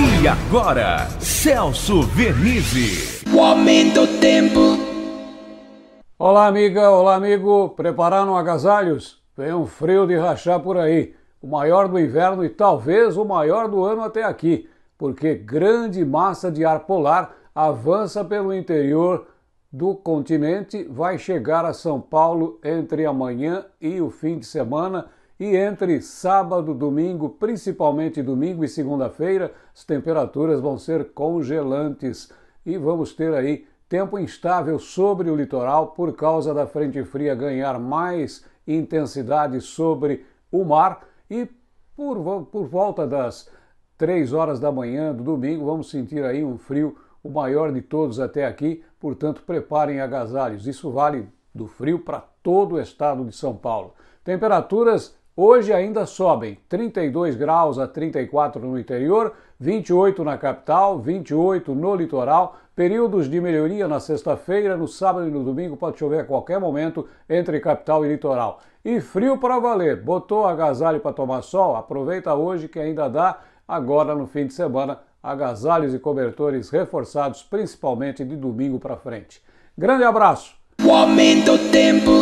E agora, Celso Vernizzi. O aumento tempo. Olá, amiga, olá, amigo. Prepararam agasalhos? Tem um frio de rachar por aí. O maior do inverno e talvez o maior do ano até aqui, porque grande massa de ar polar avança pelo interior do continente, vai chegar a São Paulo entre amanhã e o fim de semana e entre sábado, domingo, principalmente domingo e segunda-feira, as temperaturas vão ser congelantes e vamos ter aí tempo instável sobre o litoral por causa da frente fria ganhar mais intensidade sobre o mar e por, por volta das 3 horas da manhã do domingo vamos sentir aí um frio o maior de todos até aqui, portanto preparem agasalhos. Isso vale do frio para todo o estado de São Paulo. Temperaturas Hoje ainda sobem 32 graus a 34 no interior, 28 na capital, 28 no litoral. Períodos de melhoria na sexta-feira, no sábado e no domingo pode chover a qualquer momento entre capital e litoral. E frio para valer. Botou agasalho para tomar sol? Aproveita hoje que ainda dá. Agora no fim de semana, agasalhos e cobertores reforçados, principalmente de domingo para frente. Grande abraço. O aumento tempo